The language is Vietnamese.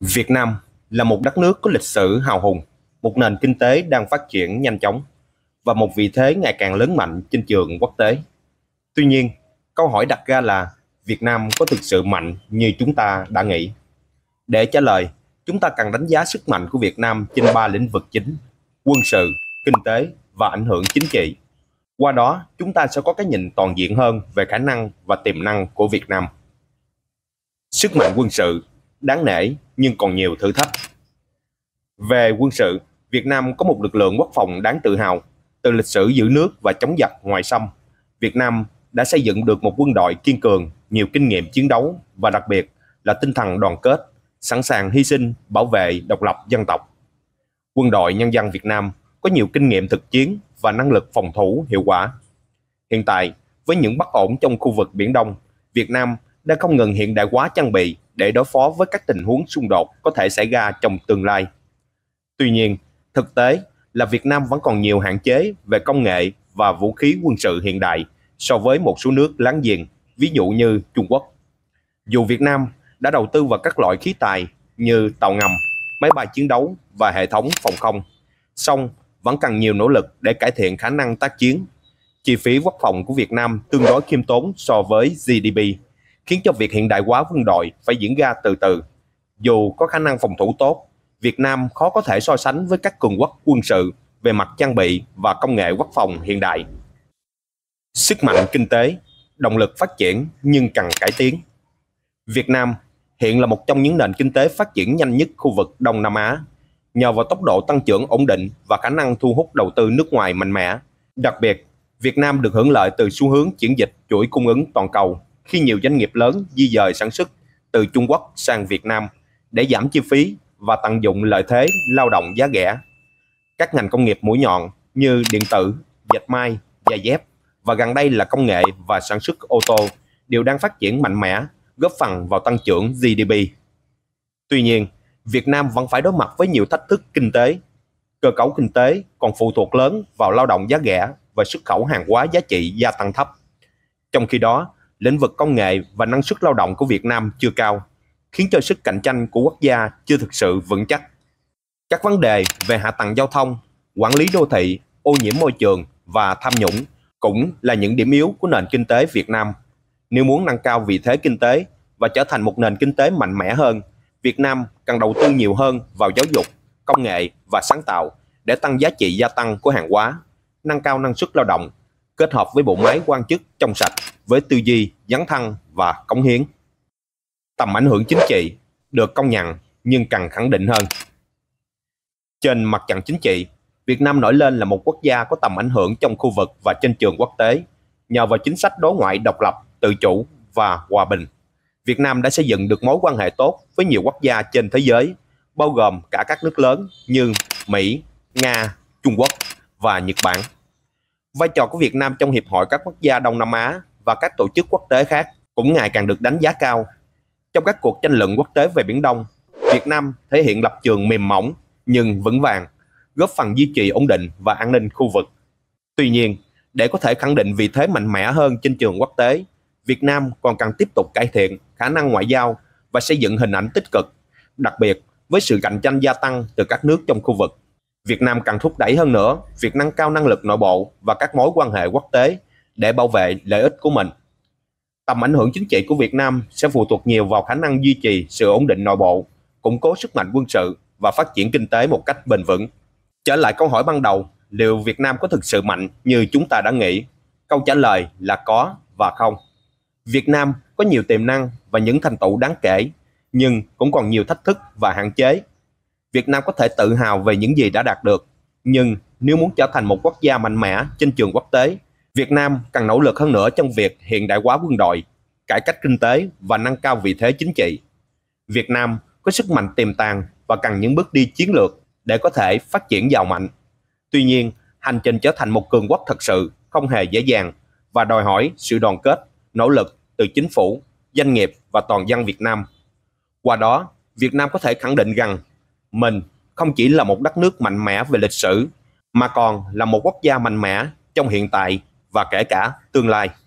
Việt Nam là một đất nước có lịch sử hào hùng, một nền kinh tế đang phát triển nhanh chóng và một vị thế ngày càng lớn mạnh trên trường quốc tế. Tuy nhiên, câu hỏi đặt ra là Việt Nam có thực sự mạnh như chúng ta đã nghĩ? Để trả lời, chúng ta cần đánh giá sức mạnh của Việt Nam trên ba lĩnh vực chính: quân sự, kinh tế và ảnh hưởng chính trị. Qua đó, chúng ta sẽ có cái nhìn toàn diện hơn về khả năng và tiềm năng của Việt Nam. Sức mạnh quân sự đáng nể nhưng còn nhiều thử thách. Về quân sự, Việt Nam có một lực lượng quốc phòng đáng tự hào. Từ lịch sử giữ nước và chống giặc ngoài xâm, Việt Nam đã xây dựng được một quân đội kiên cường, nhiều kinh nghiệm chiến đấu và đặc biệt là tinh thần đoàn kết, sẵn sàng hy sinh, bảo vệ độc lập dân tộc. Quân đội nhân dân Việt Nam có nhiều kinh nghiệm thực chiến và năng lực phòng thủ hiệu quả. Hiện tại, với những bất ổn trong khu vực Biển Đông, Việt Nam đã không ngừng hiện đại hóa trang bị để đối phó với các tình huống xung đột có thể xảy ra trong tương lai. Tuy nhiên, thực tế là Việt Nam vẫn còn nhiều hạn chế về công nghệ và vũ khí quân sự hiện đại so với một số nước láng giềng, ví dụ như Trung Quốc. Dù Việt Nam đã đầu tư vào các loại khí tài như tàu ngầm, máy bay chiến đấu và hệ thống phòng không, song vẫn cần nhiều nỗ lực để cải thiện khả năng tác chiến. Chi phí quốc phòng của Việt Nam tương đối khiêm tốn so với GDP khiến cho việc hiện đại hóa quân đội phải diễn ra từ từ. Dù có khả năng phòng thủ tốt, Việt Nam khó có thể so sánh với các cường quốc quân sự về mặt trang bị và công nghệ quốc phòng hiện đại. Sức mạnh kinh tế, động lực phát triển nhưng cần cải tiến. Việt Nam hiện là một trong những nền kinh tế phát triển nhanh nhất khu vực Đông Nam Á, nhờ vào tốc độ tăng trưởng ổn định và khả năng thu hút đầu tư nước ngoài mạnh mẽ. Đặc biệt, Việt Nam được hưởng lợi từ xu hướng chuyển dịch chuỗi cung ứng toàn cầu khi nhiều doanh nghiệp lớn di dời sản xuất từ Trung Quốc sang Việt Nam để giảm chi phí và tận dụng lợi thế lao động giá rẻ. Các ngành công nghiệp mũi nhọn như điện tử, dệt may, giày dép và gần đây là công nghệ và sản xuất ô tô đều đang phát triển mạnh mẽ, góp phần vào tăng trưởng GDP. Tuy nhiên, Việt Nam vẫn phải đối mặt với nhiều thách thức kinh tế. Cơ cấu kinh tế còn phụ thuộc lớn vào lao động giá rẻ và xuất khẩu hàng hóa giá trị gia tăng thấp. Trong khi đó, lĩnh vực công nghệ và năng suất lao động của Việt Nam chưa cao, khiến cho sức cạnh tranh của quốc gia chưa thực sự vững chắc. Các vấn đề về hạ tầng giao thông, quản lý đô thị, ô nhiễm môi trường và tham nhũng cũng là những điểm yếu của nền kinh tế Việt Nam. Nếu muốn nâng cao vị thế kinh tế và trở thành một nền kinh tế mạnh mẽ hơn, Việt Nam cần đầu tư nhiều hơn vào giáo dục, công nghệ và sáng tạo để tăng giá trị gia tăng của hàng hóa, nâng cao năng suất lao động, kết hợp với bộ máy quan chức trong sạch với tư duy, dấn thân và cống hiến. Tầm ảnh hưởng chính trị được công nhận nhưng cần khẳng định hơn. Trên mặt trận chính trị, Việt Nam nổi lên là một quốc gia có tầm ảnh hưởng trong khu vực và trên trường quốc tế nhờ vào chính sách đối ngoại độc lập, tự chủ và hòa bình. Việt Nam đã xây dựng được mối quan hệ tốt với nhiều quốc gia trên thế giới, bao gồm cả các nước lớn như Mỹ, Nga, Trung Quốc và Nhật Bản. Vai trò của Việt Nam trong Hiệp hội các quốc gia Đông Nam Á và các tổ chức quốc tế khác cũng ngày càng được đánh giá cao. Trong các cuộc tranh luận quốc tế về Biển Đông, Việt Nam thể hiện lập trường mềm mỏng nhưng vững vàng, góp phần duy trì ổn định và an ninh khu vực. Tuy nhiên, để có thể khẳng định vị thế mạnh mẽ hơn trên trường quốc tế, Việt Nam còn cần tiếp tục cải thiện khả năng ngoại giao và xây dựng hình ảnh tích cực, đặc biệt với sự cạnh tranh gia tăng từ các nước trong khu vực. Việt Nam cần thúc đẩy hơn nữa việc nâng cao năng lực nội bộ và các mối quan hệ quốc tế để bảo vệ lợi ích của mình. Tầm ảnh hưởng chính trị của Việt Nam sẽ phụ thuộc nhiều vào khả năng duy trì sự ổn định nội bộ, củng cố sức mạnh quân sự và phát triển kinh tế một cách bền vững. Trở lại câu hỏi ban đầu, liệu Việt Nam có thực sự mạnh như chúng ta đã nghĩ? Câu trả lời là có và không. Việt Nam có nhiều tiềm năng và những thành tựu đáng kể, nhưng cũng còn nhiều thách thức và hạn chế. Việt Nam có thể tự hào về những gì đã đạt được, nhưng nếu muốn trở thành một quốc gia mạnh mẽ trên trường quốc tế Việt Nam cần nỗ lực hơn nữa trong việc hiện đại hóa quân đội, cải cách kinh tế và nâng cao vị thế chính trị. Việt Nam có sức mạnh tiềm tàng và cần những bước đi chiến lược để có thể phát triển giàu mạnh. Tuy nhiên, hành trình trở thành một cường quốc thật sự không hề dễ dàng và đòi hỏi sự đoàn kết, nỗ lực từ chính phủ, doanh nghiệp và toàn dân Việt Nam. Qua đó, Việt Nam có thể khẳng định rằng mình không chỉ là một đất nước mạnh mẽ về lịch sử mà còn là một quốc gia mạnh mẽ trong hiện tại và kể cả tương lai